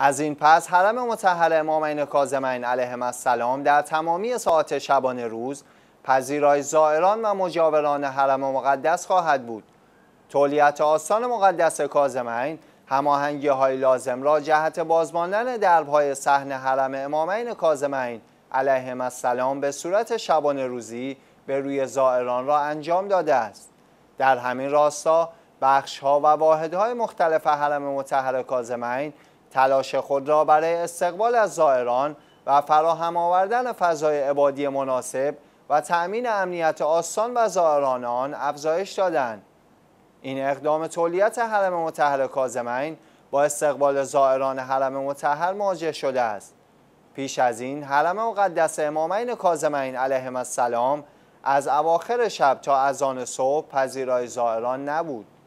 از این پس حرم متحل امامین کازمین علیهم السلام در تمامی ساعت شبانه روز پذیرای زائران و مجاوران حرم مقدس خواهد بود تولیت آستان مقدس کازمین هماهنگی های لازم را جهت بازماندن دربهای صحن حرم امامین کازمین علیهم السلام به صورت شبانه روزی به روی زائران را انجام داده است در همین راستا بخش ها و واحد های مختلف حرم متحر کازمین تلاش خود را برای استقبال از زائران و فراهم آوردن فضای عبادی مناسب و تأمین امنیت آسان و زائران افزایش دادند این اقدام تولیت حرم متحر کازمین با استقبال زائران حرم متحر مواجه شده است پیش از این حرم مقدس امامین کازمین علیهم السلام از اواخر شب تا اذان صبح پذیرای زائران نبود